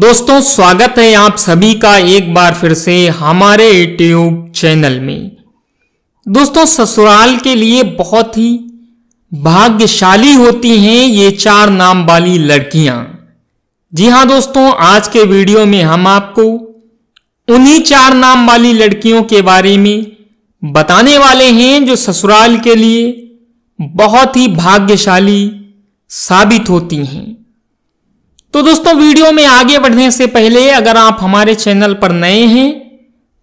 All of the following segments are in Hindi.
दोस्तों स्वागत है आप सभी का एक बार फिर से हमारे यूट्यूब चैनल में दोस्तों ससुराल के लिए बहुत ही भाग्यशाली होती हैं ये चार नाम वाली लड़कियां जी हाँ दोस्तों आज के वीडियो में हम आपको उन्हीं चार नाम वाली लड़कियों के बारे में बताने वाले हैं जो ससुराल के लिए बहुत ही भाग्यशाली साबित होती हैं तो दोस्तों वीडियो में आगे बढ़ने से पहले अगर आप हमारे चैनल पर नए हैं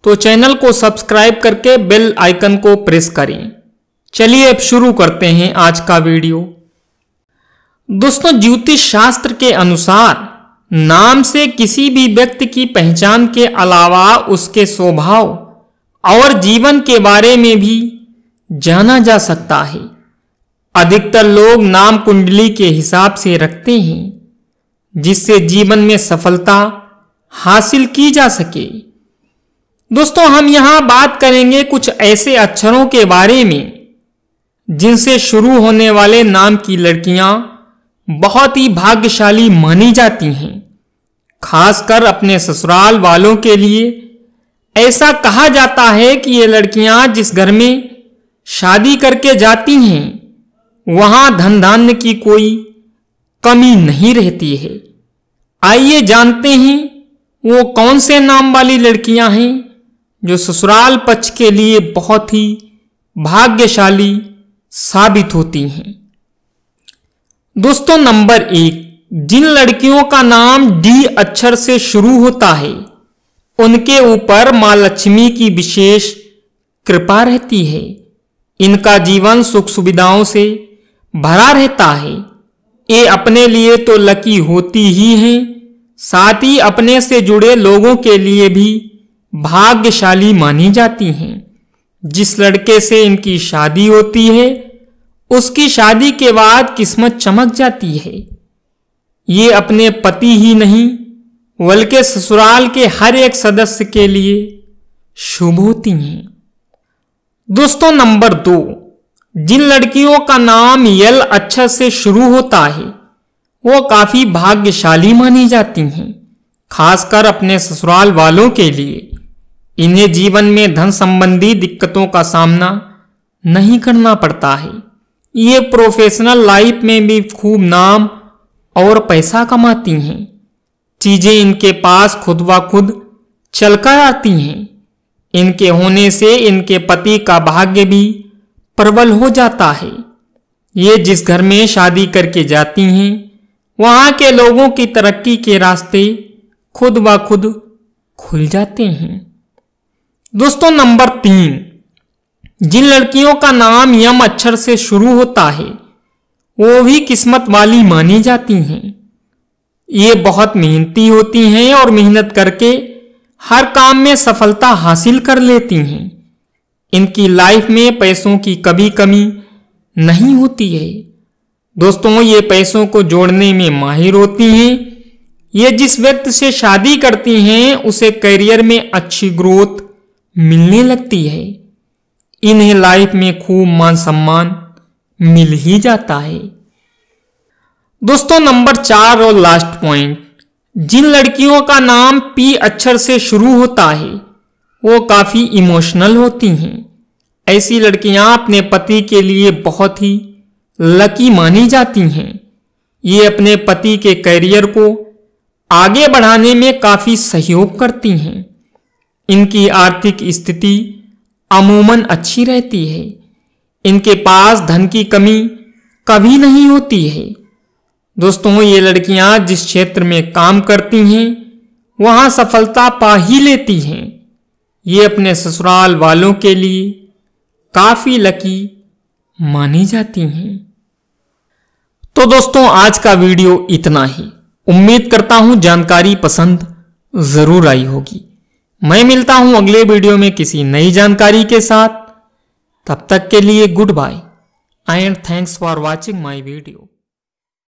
तो चैनल को सब्सक्राइब करके बेल आइकन को प्रेस करें चलिए अब शुरू करते हैं आज का वीडियो दोस्तों ज्योतिष शास्त्र के अनुसार नाम से किसी भी व्यक्ति की पहचान के अलावा उसके स्वभाव और जीवन के बारे में भी जाना जा सकता है अधिकतर लोग नाम कुंडली के हिसाब से रखते हैं जिससे जीवन में सफलता हासिल की जा सके दोस्तों हम यहां बात करेंगे कुछ ऐसे अक्षरों के बारे में जिनसे शुरू होने वाले नाम की लड़कियां बहुत ही भाग्यशाली मानी जाती हैं खासकर अपने ससुराल वालों के लिए ऐसा कहा जाता है कि ये लड़कियां जिस घर में शादी करके जाती हैं वहां धन धान्य की कोई कमी नहीं रहती है आइए जानते हैं वो कौन से नाम वाली लड़कियां हैं जो ससुराल पक्ष के लिए बहुत ही भाग्यशाली साबित होती हैं दोस्तों नंबर एक जिन लड़कियों का नाम डी अक्षर से शुरू होता है उनके ऊपर मां लक्ष्मी की विशेष कृपा रहती है इनका जीवन सुख सुविधाओं से भरा रहता है ये अपने लिए तो लकी होती ही है साथ ही अपने से जुड़े लोगों के लिए भी भाग्यशाली मानी जाती हैं जिस लड़के से इनकी शादी होती है उसकी शादी के बाद किस्मत चमक जाती है ये अपने पति ही नहीं बल्कि ससुराल के हर एक सदस्य के लिए शुभ होती हैं दोस्तों नंबर दो जिन लड़कियों का नाम यल अक्षर अच्छा से शुरू होता है वो काफी भाग्यशाली मानी जाती हैं खासकर अपने ससुराल वालों के लिए इन्हें जीवन में धन संबंधी दिक्कतों का सामना नहीं करना पड़ता है ये प्रोफेशनल लाइफ में भी खूब नाम और पैसा कमाती हैं चीज़ें इनके पास खुद ब खुद चलकर आती हैं इनके होने से इनके पति का भाग्य भी प्रबल हो जाता है ये जिस घर में शादी करके जाती हैं वहां के लोगों की तरक्की के रास्ते खुद ब खुद खुल जाते हैं दोस्तों नंबर तीन जिन लड़कियों का नाम यम अक्षर से शुरू होता है वो भी किस्मत वाली मानी जाती हैं ये बहुत मेहनती होती हैं और मेहनत करके हर काम में सफलता हासिल कर लेती हैं इनकी लाइफ में पैसों की कभी कमी नहीं होती है दोस्तों ये पैसों को जोड़ने में माहिर होती हैं ये जिस व्यक्ति से शादी करती हैं उसे करियर में अच्छी ग्रोथ मिलने लगती है इन्हें लाइफ में खूब मान सम्मान मिल ही जाता है दोस्तों नंबर चार और लास्ट पॉइंट जिन लड़कियों का नाम पी अक्षर से शुरू होता है वो काफ़ी इमोशनल होती हैं ऐसी लड़कियां अपने पति के लिए बहुत ही लकी मानी जाती हैं ये अपने पति के करियर को आगे बढ़ाने में काफ़ी सहयोग करती हैं इनकी आर्थिक स्थिति अमूमन अच्छी रहती है इनके पास धन की कमी कभी नहीं होती है दोस्तों ये लड़कियां जिस क्षेत्र में काम करती हैं वहां सफलता पा ही लेती हैं ये अपने ससुराल वालों के लिए काफ़ी लकी मानी जाती हैं तो दोस्तों आज का वीडियो इतना ही उम्मीद करता हूं जानकारी पसंद ज़रूर आई होगी मैं मिलता हूं अगले वीडियो में किसी नई जानकारी के साथ तब तक के लिए goodbye and thanks for watching my video